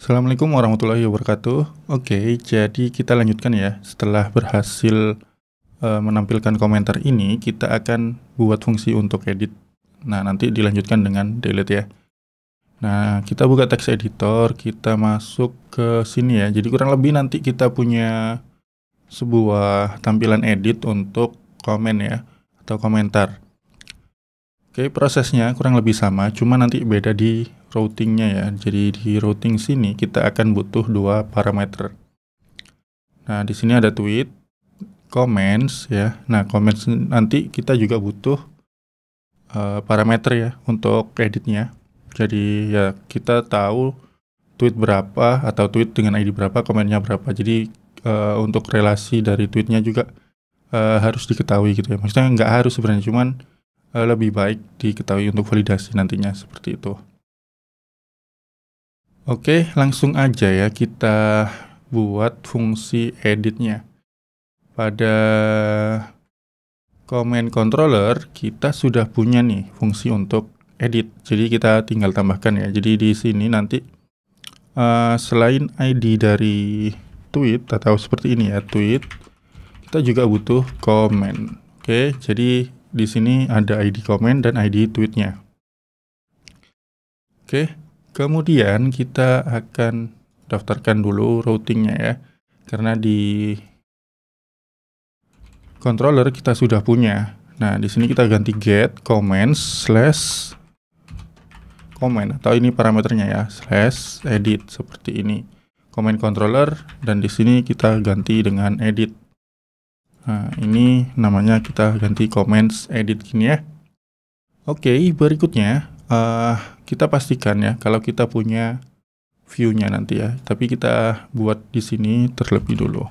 Assalamualaikum warahmatullahi wabarakatuh. Oke, jadi kita lanjutkan ya. Setelah berhasil e, menampilkan komentar ini, kita akan buat fungsi untuk edit. Nah, nanti dilanjutkan dengan delete ya. Nah, kita buka text editor, kita masuk ke sini ya. Jadi kurang lebih nanti kita punya sebuah tampilan edit untuk komen ya atau komentar. Oke, prosesnya kurang lebih sama, cuma nanti beda di routingnya ya. Jadi di routing sini kita akan butuh dua parameter. Nah, di sini ada tweet, comments ya. Nah, comments nanti kita juga butuh uh, parameter ya untuk editnya. Jadi ya kita tahu tweet berapa atau tweet dengan ID berapa, komennya berapa. Jadi uh, untuk relasi dari tweetnya juga uh, harus diketahui gitu ya. Maksudnya nggak harus sebenarnya, cuman Eh, lebih baik diketahui untuk validasi nantinya seperti itu. Oke, langsung aja ya kita buat fungsi editnya. Pada command controller kita sudah punya nih fungsi untuk edit. Jadi kita tinggal tambahkan ya. Jadi di sini nanti uh, selain ID dari tweet atau seperti ini ya tweet, kita juga butuh comment. Oke, jadi di sini ada ID komen dan ID tweetnya. Oke, kemudian kita akan daftarkan dulu routingnya ya, karena di controller kita sudah punya. Nah, di sini kita ganti get comments slash comment atau ini parameternya ya slash edit seperti ini. Comment controller dan di sini kita ganti dengan edit. Nah, ini namanya kita ganti comments edit gini ya. Oke, berikutnya uh, kita pastikan ya kalau kita punya view-nya nanti ya. Tapi kita buat di sini terlebih dulu.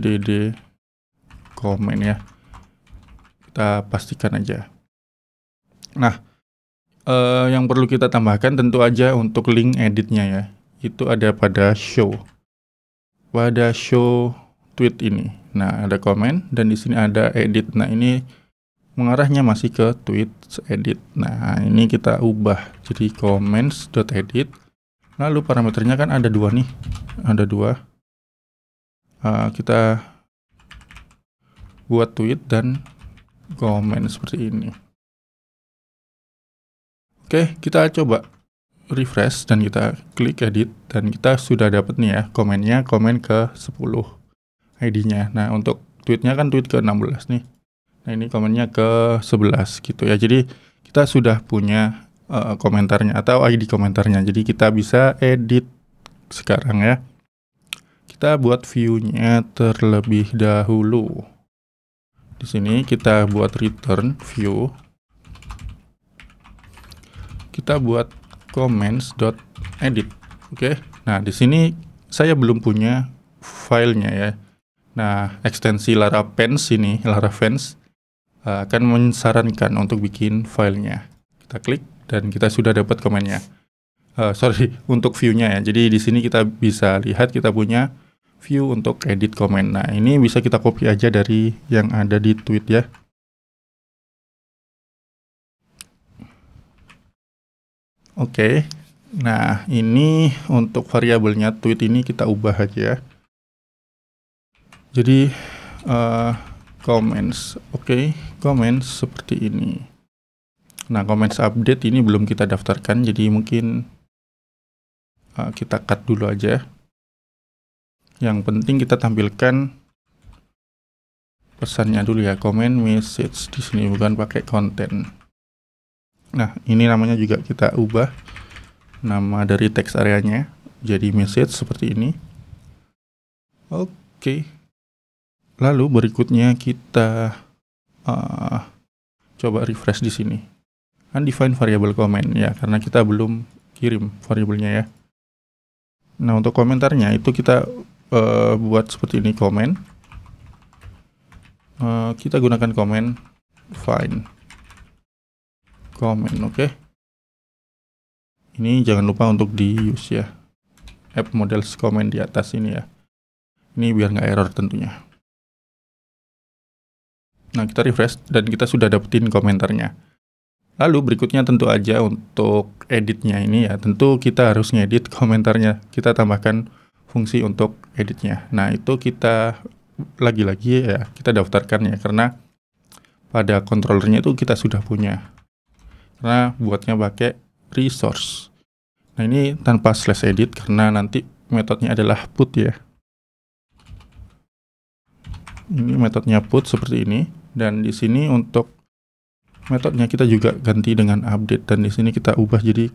DD comment ya. Kita pastikan aja. Nah, uh, yang perlu kita tambahkan tentu aja untuk link editnya ya. Itu ada pada show. Pada show tweet ini Nah, ada komen dan di sini ada edit. Nah, ini mengarahnya masih ke tweet edit. Nah, ini kita ubah jadi comments.edit. Lalu parameternya kan ada dua nih. Ada dua. Uh, kita buat tweet dan komen seperti ini. Oke, kita coba refresh dan kita klik edit dan kita sudah dapat nih ya komennya komen ke 10. ID-nya. Nah, untuk tweetnya kan tweet ke-16 nih. Nah, ini komennya ke-11 gitu ya. Jadi, kita sudah punya uh, komentarnya atau ID komentarnya. Jadi, kita bisa edit sekarang ya. Kita buat view-nya terlebih dahulu. Di sini kita buat return view. Kita buat comments.edit. Oke. Okay? Nah, di sini saya belum punya filenya ya. Nah, ekstensi Larapens ini, Laravens, eh, akan mensarankan untuk bikin filenya. Kita klik dan kita sudah dapat komennya. Uh, sorry, untuk view-nya ya. Jadi di sini kita bisa lihat kita punya view untuk edit komen. Nah, ini bisa kita copy aja dari yang ada di tweet ya. Oke. Okay. Nah, ini untuk variabelnya tweet ini kita ubah aja jadi uh, comments oke okay, comments seperti ini nah comments update ini belum kita daftarkan jadi mungkin uh, kita cut dulu aja yang penting kita tampilkan pesannya dulu ya comment message di sini bukan pakai konten nah ini namanya juga kita ubah nama dari teks areanya jadi message seperti ini oke okay. Lalu berikutnya kita uh, coba refresh di sini. Undefined variable comment ya, karena kita belum kirim variabelnya ya. Nah untuk komentarnya itu kita uh, buat seperti ini comment. Uh, kita gunakan comment find comment, oke. Okay? Ini jangan lupa untuk di use ya. App models comment di atas ini ya. Ini biar nggak error tentunya. Nah, kita refresh dan kita sudah dapetin komentarnya. Lalu berikutnya tentu aja untuk editnya ini ya, tentu kita harus ngedit komentarnya. Kita tambahkan fungsi untuk editnya. Nah, itu kita lagi-lagi ya, kita daftarkan ya karena pada kontrolernya itu kita sudah punya. Karena buatnya pakai resource. Nah, ini tanpa slash edit karena nanti metodenya adalah put ya. Ini metodenya put seperti ini. Dan di sini untuk metodenya kita juga ganti dengan update dan di sini kita ubah jadi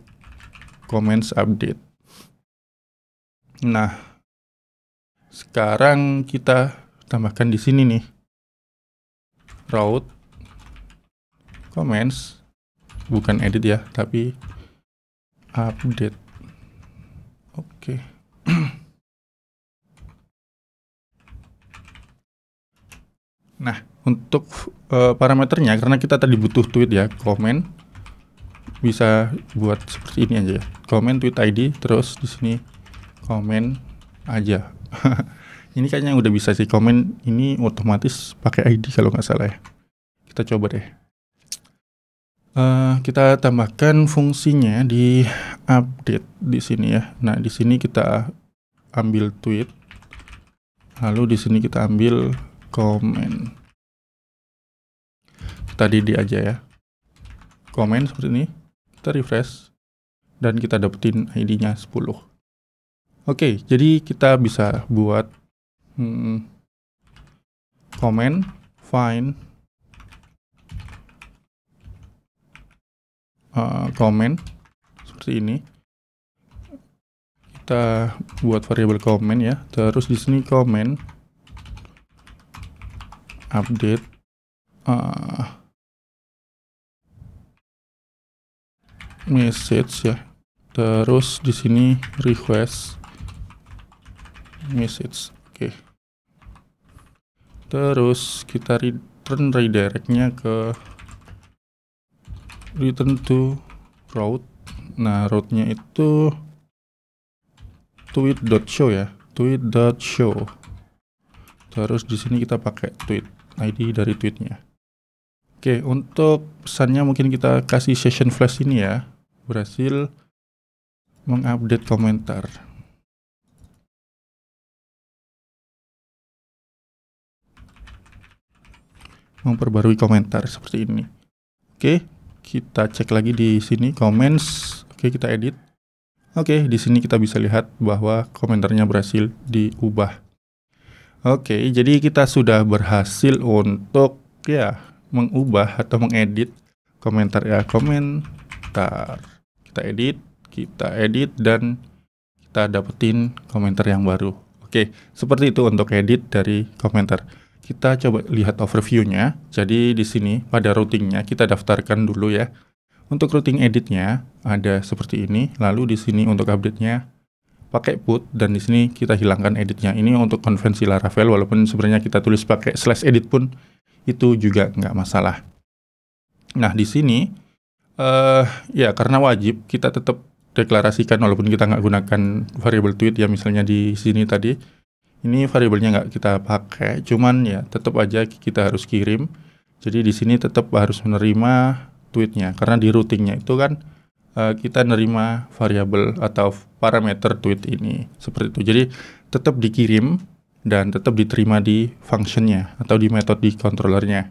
comments update. Nah, sekarang kita tambahkan di sini nih route comments bukan edit ya tapi update oke okay. Nah, untuk uh, parameternya karena kita tadi butuh tweet ya, komen bisa buat seperti ini aja ya. Komen tweet ID terus di sini komen aja. ini kayaknya udah bisa sih komen ini otomatis pakai ID kalau nggak salah ya. Kita coba deh. Uh, kita tambahkan fungsinya di update di sini ya. Nah, di sini kita ambil tweet. Lalu di sini kita ambil Komen. Tadi di aja ya. Komen seperti ini. Kita refresh. Dan kita dapetin ID-nya 10. Oke, jadi kita bisa buat hmm, komen, find, uh, eh, komen, seperti ini. Kita buat variable komen ya. Terus di sini komen update uh, message ya terus di sini request message oke okay. terus kita return redirectnya ke return to route nah route-nya itu tweet.show ya tweet.show terus di sini kita pakai tweet ID dari tweetnya. Oke, untuk pesannya mungkin kita kasih session flash ini ya. Berhasil mengupdate komentar. Memperbarui komentar seperti ini. Oke, kita cek lagi di sini comments. Oke, kita edit. Oke, di sini kita bisa lihat bahwa komentarnya berhasil diubah. Oke, jadi kita sudah berhasil untuk ya mengubah atau mengedit komentar ya komentar. Kita edit, kita edit dan kita dapetin komentar yang baru. Oke, seperti itu untuk edit dari komentar. Kita coba lihat overviewnya. Jadi di sini pada routingnya kita daftarkan dulu ya. Untuk routing editnya ada seperti ini. Lalu di sini untuk update-nya pakai put dan di sini kita hilangkan editnya. Ini untuk konvensi Laravel walaupun sebenarnya kita tulis pakai slash edit pun itu juga nggak masalah. Nah di sini uh, ya karena wajib kita tetap deklarasikan walaupun kita nggak gunakan variable tweet ya misalnya di sini tadi ini variabelnya nggak kita pakai cuman ya tetap aja kita harus kirim jadi di sini tetap harus menerima tweetnya karena di routingnya itu kan Eh, kita nerima variabel atau parameter tweet ini seperti itu. Jadi tetap dikirim dan tetap diterima di functionnya atau di metode di controllernya.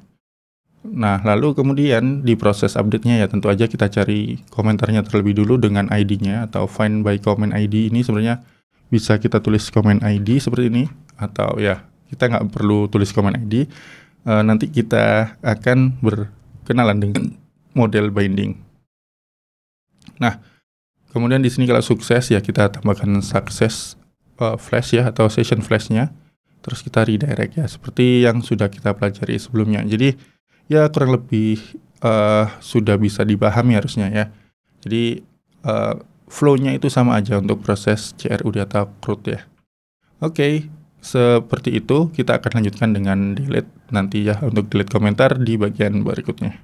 Nah, lalu kemudian di proses update-nya ya tentu aja kita cari komentarnya terlebih dulu dengan ID-nya atau find by comment ID ini sebenarnya bisa kita tulis comment ID seperti ini atau ya kita nggak perlu tulis comment ID. E, eh, nanti kita akan berkenalan dengan model binding. Nah, kemudian di sini kalau sukses ya kita tambahkan sukses uh, eh, flash ya atau session flashnya. Terus kita redirect ya seperti yang sudah kita pelajari sebelumnya. Jadi ya kurang lebih uh, sudah bisa dipahami harusnya ya. Jadi uh, flow-nya itu sama aja untuk proses CRU data CRUD ya. Oke, okay, seperti itu kita akan lanjutkan dengan delete nanti ya untuk delete komentar di bagian berikutnya.